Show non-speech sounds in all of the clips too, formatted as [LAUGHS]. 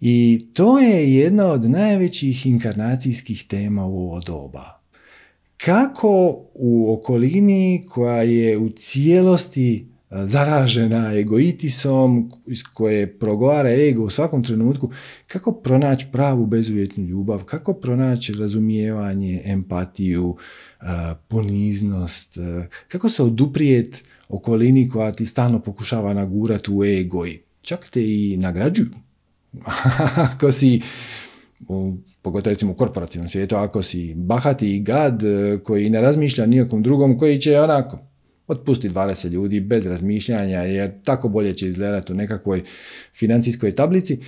I to je jedna od najvećih inkarnacijskih tema u ovo doba. Kako u okolini koja je u cijelosti zaražena egoitisom, iz koje progovara ego u svakom trenutku, kako pronaći pravu bezuvjetnu ljubav, kako pronaći razumijevanje, empatiju, poniznost, kako se oduprijeti okolini koja ti stalno pokušava nagurati u ego čak te i nagrađuju. [LAUGHS] ako si, pogotovo recimo u korporativnom svijetu, ako si bahati i gad e, koji ne razmišlja nijekom drugom, koji će onako otpusti 20 ljudi bez razmišljanja jer tako bolje će izgledati u nekakvoj financijskoj tablici,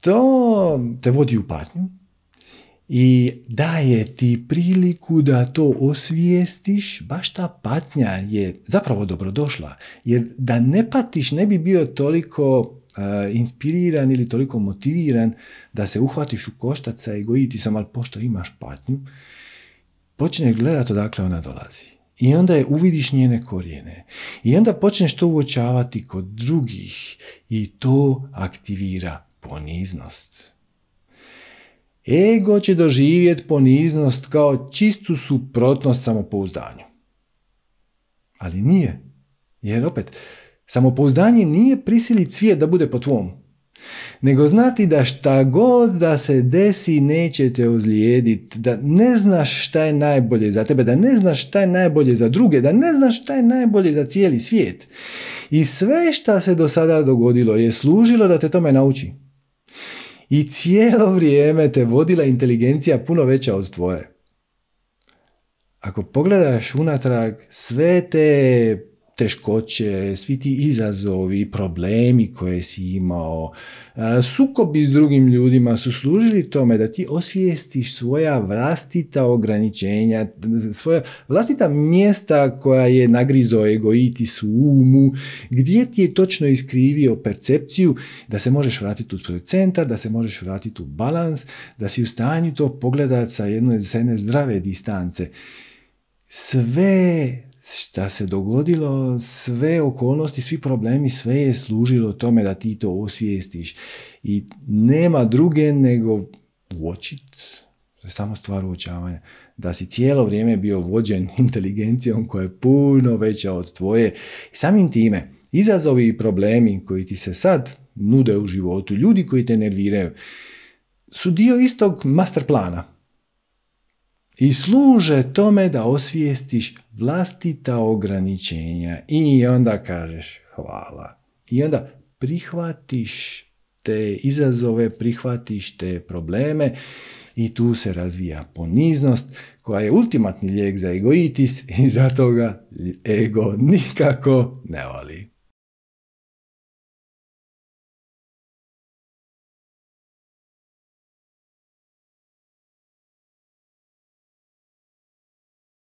to te vodi u patnju i daje ti priliku da to osvijestiš, baš ta patnja je zapravo dobrodošla, jer da ne patiš ne bi bio toliko E, inspiriran ili toliko motiviran da se uhvatiš u koštac sa egoitisom, ali pošto imaš patnju, počneš gledati odakle ona dolazi. I onda je uvidiš njene korijene. I onda počneš to uočavati kod drugih i to aktivira poniznost. Ego će doživjeti poniznost kao čistu suprotnost samopouzdanju. Ali nije. Jer opet, Samopouzdanje nije prisili cvijet da bude po tvom, nego znati da šta god da se desi nećete ozlijedit, da ne znaš šta je najbolje za tebe, da ne znaš šta je najbolje za druge, da ne znaš šta je najbolje za cijeli svijet. I sve šta se do sada dogodilo je služilo da te tome nauči. I cijelo vrijeme te vodila inteligencija puno veća od tvoje. Ako pogledaš unatrag sve te teškoće, svi ti izazovi, problemi koje si imao, e, sukobi s drugim ljudima su služili tome da ti osvijestiš svoja vlastita ograničenja, svoja vlastita mjesta koja je nagrizo egoitis u umu, gdje ti je točno iskrivio percepciju da se možeš vratiti u svoj centar, da se možeš vratiti u balans, da si u stanju to pogledati sa sa jedne zdrave distance. Sve šta se dogodilo, sve okolnosti, svi problemi, sve je služilo tome da ti to osvijestiš. I nema druge nego uočit, to je samo stvar uočavanja, da si cijelo vrijeme bio vođen [LAUGHS] inteligencijom koja je puno veća od tvoje. Samim time, izazovi i problemi koji ti se sad nude u životu, ljudi koji te nerviraju, su dio istog master plana i služe tome da osvijestiš vlastita ograničenja i onda kažeš hvala. I onda prihvatiš te izazove, prihvatiš te probleme i tu se razvija poniznost koja je ultimatni lijek za egoitis i zato ga ego nikako ne voli.